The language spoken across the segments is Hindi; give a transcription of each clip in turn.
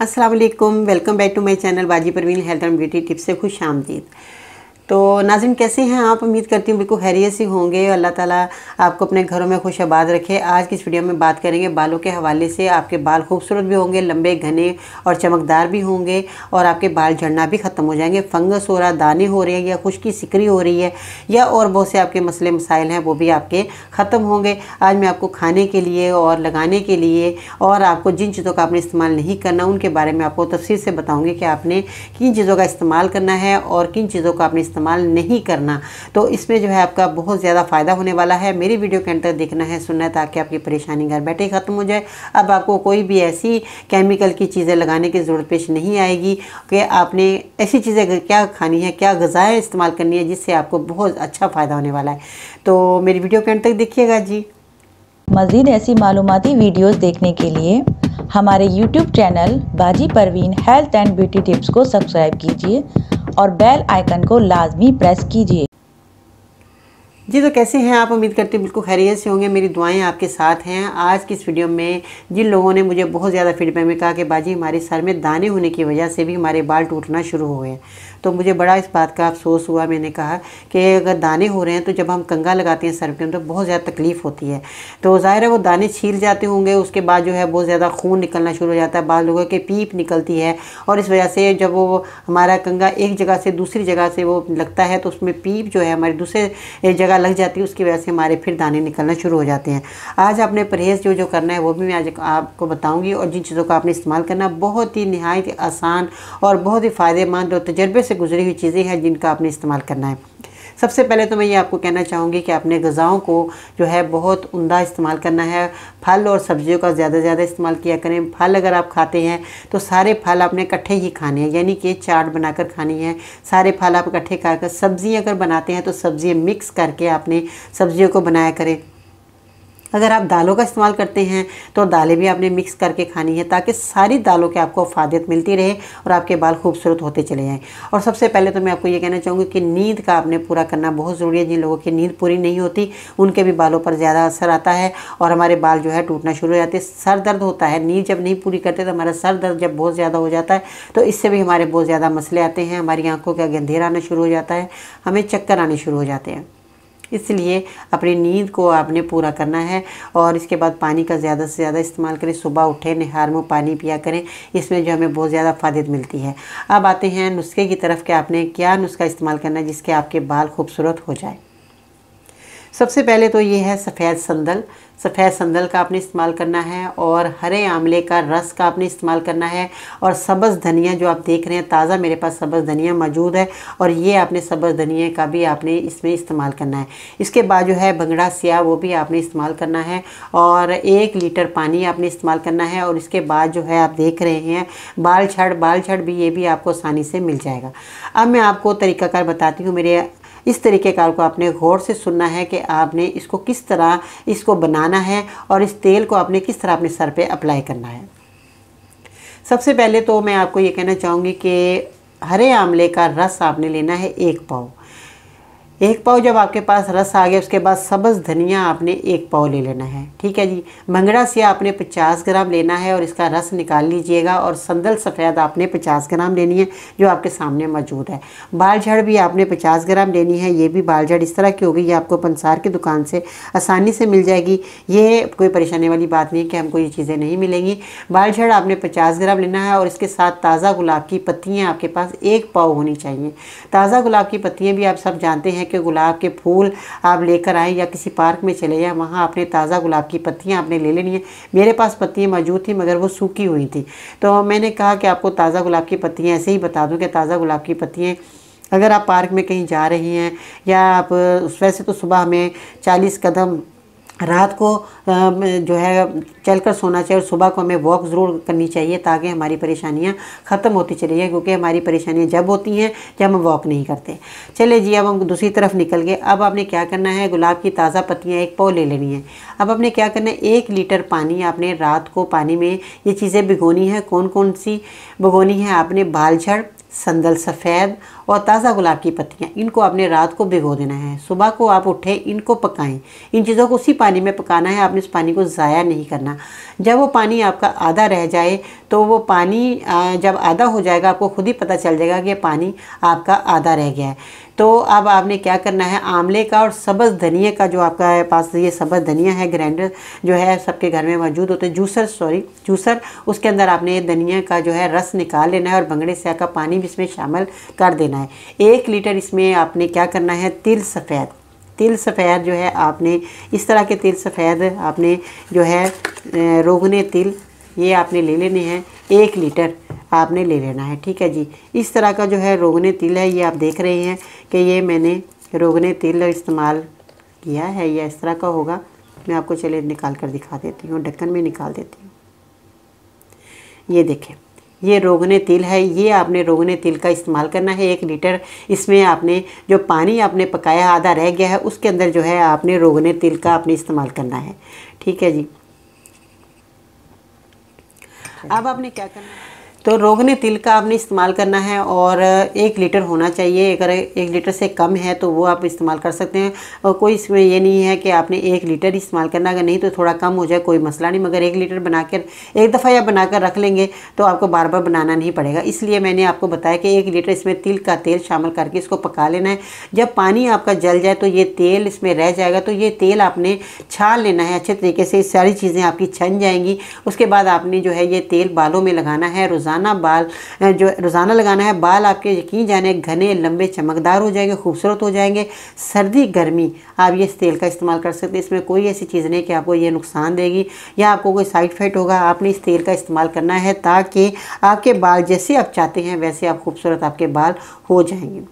Aslam welcome back to my channel Baji Parveen health and beauty tips से खुश आमदीद तो नाजिन कैसे हैं आप उम्मीद करती हूँ बिल्कुल हैरियत से होंगे अल्लाह ताला आपको अपने घरों में खुश आबाद रखे आज की इस वीडियो में बात करेंगे बालों के हवाले से आपके बाल खूबसूरत भी होंगे लंबे घने और चमकदार भी होंगे और आपके बाल झड़ना भी ख़त्म हो जाएंगे फंगस हो रहा दाने हो रहे हैं या की सिकरी हो रही है या और बहुत से आपके मसले मसाइल हैं वो भी आपके ख़त्म होंगे आज मैं आपको खाने के लिए और लगाने के लिए और आपको जिन चीज़ों का आपने इस्तेमाल नहीं करना उनके बारे में आपको तफसर से बताऊँगी कि आपने किन चीज़ों का इस्तेमाल करना है और किन चीज़ों का आपने इस्तेमाल नहीं करना तो इसमें जो है आपका बहुत ज़्यादा फ़ायदा होने वाला है मेरी वीडियो के अंदर देखना है सुनना है ताकि आपकी परेशानी घर बैठे ख़त्म हो जाए अब आपको कोई भी ऐसी केमिकल की चीज़ें लगाने की ज़रूरत पेश नहीं आएगी कि आपने ऐसी चीज़ें क्या खानी है क्या गज़ाएँ इस्तेमाल करनी है जिससे आपको बहुत अच्छा फ़ायदा होने वाला है तो मेरी वीडियो के अंत तक देखिएगा जी मज़ीद ऐसी मालूमती वीडियोज़ देखने के लिए हमारे YouTube channel Baji Parveen health and beauty tips को सब्सक्राइब कीजिए और बेल आइकन को लाजमी प्रेस कीजिए जी तो कैसे हैं आप उम्मीद करते हैं बिल्कुल खैरियत से होंगे मेरी दुआएं आपके साथ हैं आज की इस वीडियो में जिन लोगों ने मुझे बहुत ज़्यादा फीडबैक में कहा कि बाजी हमारे सर में दाने होने की वजह से भी हमारे बाल टूटना शुरू हो गए तो मुझे बड़ा इस बात का अफसोस हुआ मैंने कहा कि अगर दाने हो रहे हैं तो जब हम कंगा लगाते हैं सर के तो बहुत ज़्यादा तकलीफ़ होती है तो ज़ाहिर है वो दाने छील जाते होंगे उसके बाद जो है बहुत ज़्यादा खून निकलना शुरू हो जाता है बाद लोगों के पीप निकलती है और इस वजह से जब वो हमारा कंगा एक जगह से दूसरी जगह से वो लगता है तो उसमें पीप जो है हमारी दूसरे जगह जगह लग जाती है उसकी वजह से हमारे फिर दाने निकलना शुरू हो जाते हैं आज आपने परहेज़ जो जो करना है वो भी मैं आज आपको बताऊँगी और जिन चीज़ों का आपने इस्तेमाल करना बहुत ही नहायत आसान और बहुत ही फ़ायदेमंद और तजर्बे से गुजरी हुई चीज़ें हैं जिनका आपने इस्तेमाल करना है सबसे पहले तो मैं ये आपको कहना चाहूँगी कि आपने गज़ाओं को जो है बहुत उमदा इस्तेमाल करना है फल और सब्जियों का ज़्यादा से ज़्यादा इस्तेमाल किया करें फल अगर आप खाते हैं तो सारे फल आपने इकट्ठे ही खाने हैं यानी कि चाट बनाकर खानी है सारे फल आप इकट्ठे खाकर सब्ज़ी अगर बनाते हैं तो सब्ज़ियाँ मिक्स करके आपने सब्ज़ियों को बनाया करें अगर आप दालों का इस्तेमाल करते हैं तो दालें भी आपने मिक्स करके खानी है ताकि सारी दालों के आपको फादियत मिलती रहे और आपके बाल खूबसूरत होते चले जाएँ और सबसे पहले तो मैं आपको ये कहना चाहूँगी कि नींद का आपने पूरा करना बहुत ज़रूरी है जिन लोगों की नींद पूरी नहीं होती उनके भी बालों पर ज़्यादा असर आता है और हमारे बाल जो है टूटना शुरू हो जाते हैं सर दर्द होता है नींद जब नहीं पूरी करते तो हमारा सर दर्द जब बहुत ज़्यादा हो जाता है तो इससे भी हमारे बहुत ज़्यादा मसले आते हैं हमारी आँखों के आगे अंधेरा आना शुरू हो जाता है हमें चक्कर आने शुरू हो जाते हैं इसलिए अपनी नींद को आपने पूरा करना है और इसके बाद पानी का ज़्यादा से ज़्यादा इस्तेमाल करें सुबह उठे नहार मुँह पानी पिया करें इसमें जो हमें बहुत ज़्यादा फ़ायदे मिलती है अब आते हैं नुस्खे की तरफ कि आपने क्या नुस्खा इस्तेमाल करना है जिसके आपके बाल खूबसूरत हो जाए सबसे पहले तो ये है सफ़ेद संदल सफ़ेद संदल का आपने इस्तेमाल करना है और हरे आमले का रस का आपने इस्तेमाल करना है और सब्ज़ धनिया जो आप देख रहे हैं ताज़ा मेरे पास सब्ज़ धनिया मौजूद है और ये आपने सब्ज़ धनिया का भी आपने इसमें इस्तेमाल करना है इसके बाद जो है भंगड़ा सिया वो भी आपने इस्तेमाल करना है और एक लीटर पानी आपने इस्तेमाल करना है और इसके बाद जो है आप देख रहे हैं बाल छड़ बाल छड़ भी ये भी आपको आसानी से मिल जाएगा अब मैं आपको तरीकाकार बताती हूँ मेरे इस तरीके का को आपने गौर से सुनना है कि आपने इसको किस तरह इसको बनाना है और इस तेल को आपने किस तरह अपने सर पे अप्लाई करना है सबसे पहले तो मैं आपको ये कहना चाहूँगी कि हरे आमले का रस आपने लेना है एक पाव एक पाव जब आपके पास रस आ गया उसके बाद सब्ज़ धनिया आपने एक पाव ले लेना है ठीक है जी मंगड़ा सिया आपने 50 ग्राम लेना है और इसका रस निकाल लीजिएगा और संदल सफ़ेद आपने 50 ग्राम लेनी है जो आपके सामने मौजूद है बाल झड़ भी आपने 50 ग्राम लेनी है ये भी बाल झड़ इस तरह की होगी ये आपको पंसार की दुकान से आसानी से मिल जाएगी ये कोई परेशानी वाली बात नहीं है कि हमको ये चीज़ें नहीं मिलेंगी बाल झड़ आपने पचास ग्राम लेना है और इसके साथ ताज़ा गुलाब की पत्तियाँ आपके पास एक पाव होनी चाहिए ताज़ा गुलाब की पत्तियाँ भी आप सब जानते हैं हैं कि गुलाब के फूल आप लेकर आएँ या किसी पार्क में चले जाएँ वहाँ आपने ताज़ा गुलाब की पत्तियाँ आपने ले लेनी है मेरे पास पत्तियाँ मौजूद थी मगर वो सूखी हुई थी तो मैंने कहा कि आपको ताज़ा गुलाब की पत्तियाँ ऐसे ही बता दूँ कि ताज़ा गुलाब की पत्तियाँ अगर आप पार्क में कहीं जा रही हैं या आप वैसे तो सुबह हमें चालीस कदम रात को जो है चलकर सोना चाहिए और सुबह को हमें वॉक ज़रूर करनी चाहिए ताकि हमारी परेशानियाँ ख़त्म होती चली जाए क्योंकि हमारी परेशानियाँ जब होती हैं जब हम वॉक नहीं करते चले जी अब हम दूसरी तरफ निकल गए अब आपने क्या करना है गुलाब की ताज़ा पत्तियाँ एक पौ ले लेनी है अब आपने क्या करना है एक लीटर पानी आपने रात को पानी में ये चीज़ें भिगोनी है कौन कौन सी भिगोनी है आपने बाल झड़ संदल सफ़ेद और ताज़ा गुलाब की पत्तियाँ इनको आपने रात को भिगो देना है सुबह को आप उठें इनको पकाएं इन चीज़ों को उसी पानी में पकाना है आपने इस पानी को ज़ाया नहीं करना जब वो पानी आपका आधा रह जाए तो वो पानी जब आधा हो जाएगा आपको खुद ही पता चल जाएगा कि पानी आपका आधा रह गया है तो अब आपने क्या करना है आमले का और सब्ज़ धनिया का जो आपका है पास ये सब्ज़ धनिया है ग्राइंडर जो है सबके घर में मौजूद होते हैं जूसर सॉरी जूसर उसके अंदर आपने धनिया का जो है रस निकाल लेना है और बंगड़े से का पानी भी इसमें शामिल कर देना है एक लीटर इसमें आपने क्या करना है तिल सफ़ेद तिल सफ़ेद जो है आपने इस तरह के तिल सफ़ेद आपने जो है रोगने तिल ये आपने ले लेने हैं एक लीटर आपने ले लेना है ठीक है जी इस तरह का जो है रोगने तिल है ये आप देख रहे हैं कि ये मैंने रोगने तिल इस्तेमाल किया है या इस तरह का होगा मैं आपको चले निकाल कर दिखा देती हूँ ढक्कन में निकाल देती हूँ ये देखें ये रोगने तिल है ये आपने रोगने तिल का इस्तेमाल करना है एक लीटर इसमें आपने जो पानी आपने पकाया आधा रह गया है उसके अंदर जो है आपने रोगने तिल का आपने इस्तेमाल करना है ठीक है जी अब आपने क्या करना तो रोगने तिल का आपने इस्तेमाल करना है और एक लीटर होना चाहिए अगर एक लीटर से कम है तो वो आप इस्तेमाल कर सकते हैं और कोई इसमें यह नहीं है कि आपने एक लीटर इस्तेमाल करना अगर नहीं तो थोड़ा कम हो जाए कोई मसला नहीं मगर एक लीटर बनाकर एक दफ़ा या बनाकर रख लेंगे तो आपको बार बार बनाना नहीं पड़ेगा इसलिए मैंने आपको बताया कि एक लीटर इसमें तिल का तेल शामिल करके इसको पका लेना है जब पानी आपका जल जाए तो ये तेल इसमें रह जाएगा तो ये तेल आपने छान लेना है अच्छे तरीके से सारी चीज़ें आपकी छन जाएंगी उसके बाद आपने जो है ये तेल बालों में लगाना है रोज़ाना रोज़ाना बाल जो रोज़ाना लगाना है बाल आपके यकीन जाने घने लंबे चमकदार हो जाएंगे खूबसूरत हो जाएंगे सर्दी गर्मी आप ये इस तेल का इस्तेमाल कर सकते हैं इसमें कोई ऐसी चीज़ नहीं कि आपको ये नुकसान देगी या आपको कोई साइड इफ़ेक्ट होगा आपने इस तेल का इस्तेमाल करना है ताकि आपके बाल जैसे आप चाहते हैं वैसे आप खूबसूरत आपके बाल हो जाएंगे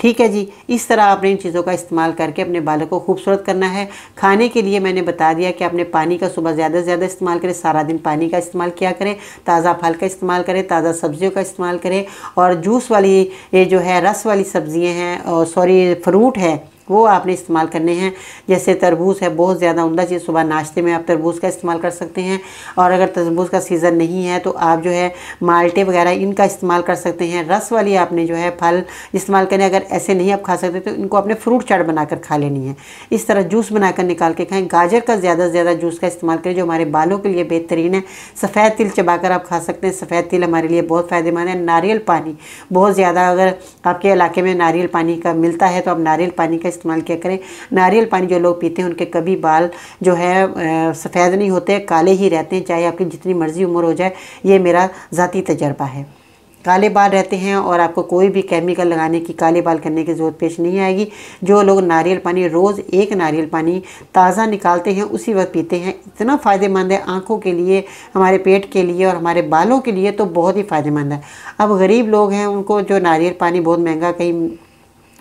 ठीक है जी इस तरह आपने इन चीज़ों का इस्तेमाल करके अपने बालों को खूबसूरत करना है खाने के लिए मैंने बता दिया कि आपने पानी का सुबह ज़्यादा से ज़्यादा इस्तेमाल करें सारा दिन पानी का इस्तेमाल किया करें ताज़ा फल का इस्तेमाल करें ताज़ा सब्जियों का इस्तेमाल करें और जूस वाली ये जो है रस वाली सब्ज़ियाँ हैं और सॉरी फ्रूट है वो आपने इस्तेमाल करने हैं जैसे तरबूज है बहुत ज़्यादा उमदा चीज़ सुबह नाश्ते में आप तरबूज का इस्तेमाल कर सकते हैं और अगर तरबूज का सीज़न नहीं है तो आप जो है माल्टे वगैरह इनका इस्तेमाल कर सकते हैं रस वाली आपने जो है फल इस्तेमाल करें अगर ऐसे नहीं आप खा सकते तो इनको आपने फ्रूट चाट बनाकर खा लेनी है इस तरह जूस बनाकर निकाल के खाएँ गाजर का ज़्यादा से ज़्यादा जूस का इस्तेमाल करें जो हमारे बालों के लिए बेहतरीन है सफ़ेद तिल कर आप खा सकते हैं सफ़ेद तिल हमारे लिए बहुत फ़ायदेमंद है नारियल पानी बहुत ज़्यादा अगर आपके इलाके में नारियल पानी का मिलता है तो आप नारियल पानी का इस्तेमाल किया करें नारियल पानी जो लोग पीते हैं उनके कभी बाल जो है सफ़ेद नहीं होते काले ही रहते हैं चाहे आपकी जितनी मर्ज़ी उम्र हो जाए ये मेरा ज़ाती तजर्बा है काले बाल रहते हैं और आपको कोई भी केमिकल लगाने की काले बाल करने की ज़रूरत पेश नहीं आएगी जो लोग नारियल पानी रोज़ एक नारियल पानी ताज़ा निकालते हैं उसी वक्त पीते हैं इतना फ़ायदेमंद है आँखों के लिए हमारे पेट के लिए और हमारे बालों के लिए तो बहुत ही फ़ायदेमंद है अब गरीब लोग हैं उनको जो नारियल पानी बहुत महंगा कहीं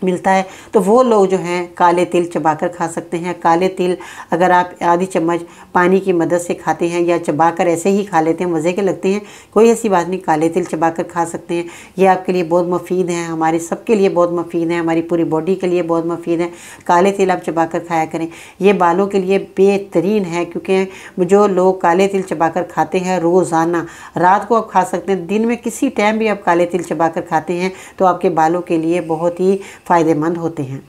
मिलता है तो वो लोग जो हैं काले तिल चबाकर खा सकते हैं काले तिल अगर आप आधी चम्मच पानी की मदद से खाते हैं या चबाकर ऐसे ही खा लेते हैं मज़े के लगते हैं कोई ऐसी बात नहीं काले तिल चबाकर खा सकते हैं ये आपके लिए बहुत मुफीद है हमारे सब के लिए बहुत मुफीद है हमारी पूरी बॉडी के लिए बहुत मुफीद है काले तिल आप चबा खाया करें ये बालों के लिए बेहतरीन है क्योंकि जो लोग काले तिल चबा खाते हैं रोज़ाना रात को आप खा सकते हैं दिन में किसी टाइम भी आप काले तिल चबा खाते हैं तो आपके बालों के लिए बहुत ही फ़ायदेमंद होते हैं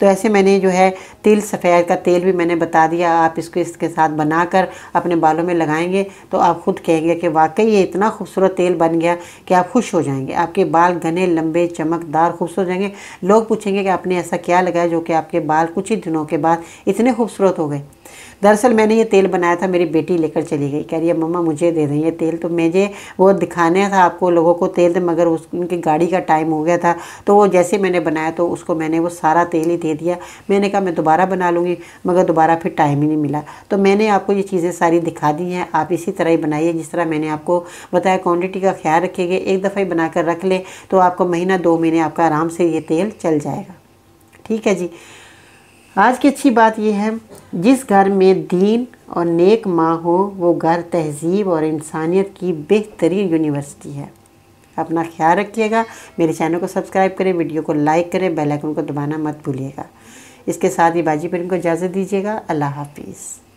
तो ऐसे मैंने जो है तिल सफ़ेद का तेल भी मैंने बता दिया आप इसको इसके साथ बनाकर अपने बालों में लगाएंगे तो आप ख़ुद कहेंगे कि वाकई ये इतना खूबसूरत तेल बन गया कि आप खुश हो जाएंगे आपके बाल घने लंबे चमकदार खूबसूरत हो जाएंगे लोग पूछेंगे कि आपने ऐसा क्या लगाया जो कि आपके बाल कुछ ही दिनों के बाद इतने खूबसूरत हो गए दरअसल मैंने ये तेल बनाया था मेरी बेटी लेकर चली गई कह रही है मम्मा मुझे दे दें ये तेल तो मुझे वो दिखाने था आपको लोगों को तेल तो, मगर उस उनकी गाड़ी का टाइम हो गया था तो वो जैसे मैंने बनाया तो उसको मैंने वो सारा तेल ही दे दिया मैंने कहा मैं दोबारा बना लूँगी मगर दोबारा फिर टाइम ही नहीं मिला तो मैंने आपको ये चीज़ें सारी दिखा दी हैं आप इसी तरह ही बनाइए जिस तरह मैंने आपको बताया क्वान्टिटी का ख्याल रखिएगा एक दफ़ा ही बना कर रख लें तो आपको महीना दो महीने आपका आराम से ये तेल चल जाएगा ठीक है जी आज की अच्छी बात यह है जिस घर में दीन और नेक माँ हो वो घर तहजीब और इंसानियत की बेहतरीन यूनिवर्सिटी है अपना ख्याल रखिएगा मेरे चैनल को सब्सक्राइब करें वीडियो को लाइक करें बेल आइकन को दबाना मत भूलिएगा इसके साथ ही बाजी प्रेम को इजाज़त दीजिएगा अल्लाह हाफिज़